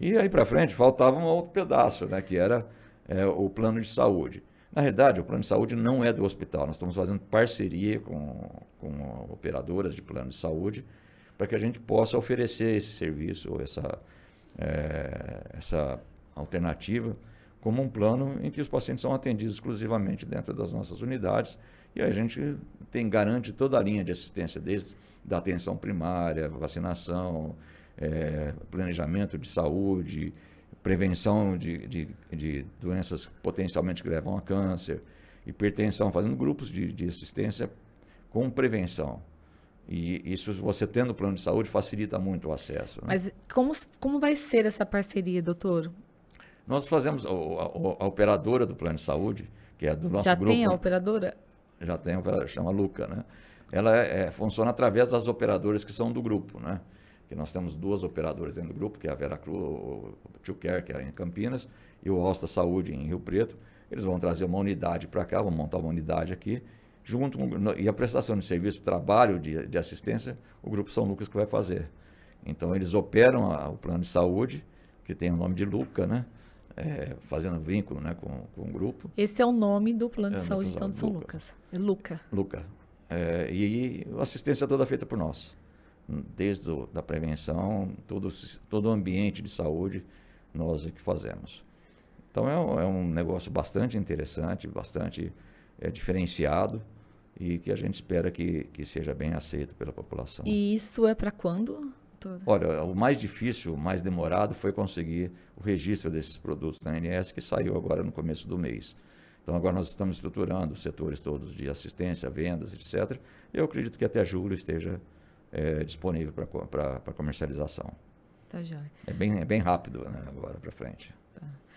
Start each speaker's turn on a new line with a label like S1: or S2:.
S1: E aí para frente faltava um outro pedaço, né, que era é, o plano de saúde. Na realidade, o plano de saúde não é do hospital, nós estamos fazendo parceria com, com operadoras de plano de saúde para que a gente possa oferecer esse serviço, ou essa, é, essa alternativa, como um plano em que os pacientes são atendidos exclusivamente dentro das nossas unidades e a gente tem garante toda a linha de assistência, desde da atenção primária, vacinação, é, planejamento de saúde, prevenção de, de, de, doenças potencialmente que levam a câncer, hipertensão, fazendo grupos de, de assistência com prevenção. E isso, você tendo o plano de saúde, facilita muito o acesso. Né? Mas como, como vai ser essa parceria, doutor? Nós fazemos a, a, a operadora do plano de saúde, que é do nosso já grupo. Já tem a operadora? Já tem a operadora, chama Luca, né? Ela é, é, funciona através das operadoras que são do grupo, né? que nós temos duas operadoras dentro do grupo, que é a Veracruz, o Tucare, que é em Campinas, e o Alsta Saúde em Rio Preto. Eles vão trazer uma unidade para cá, vão montar uma unidade aqui, junto com, e a prestação de serviço, trabalho de, de assistência, o Grupo São Lucas que vai fazer. Então, eles operam a, o plano de saúde, que tem o nome de Luca, né? É, fazendo vínculo né, com, com o grupo. Esse é o nome do plano de é, saúde então, de São Lucas. Lucas. É Luca. Luca. É, e, e a assistência é toda feita por nós desde a da prevenção, todo, todo o ambiente de saúde, nós é que fazemos. Então é um, é um negócio bastante interessante, bastante é, diferenciado e que a gente espera que, que seja bem aceito pela população. E isso é para quando? Olha, o mais difícil, o mais demorado foi conseguir o registro desses produtos na ANS, que saiu agora no começo do mês. Então, agora nós estamos estruturando os setores todos de assistência, vendas, etc. Eu acredito que até julho esteja é, disponível para comercialização. Tá joia. É bem, é bem rápido né, agora para frente. Tá.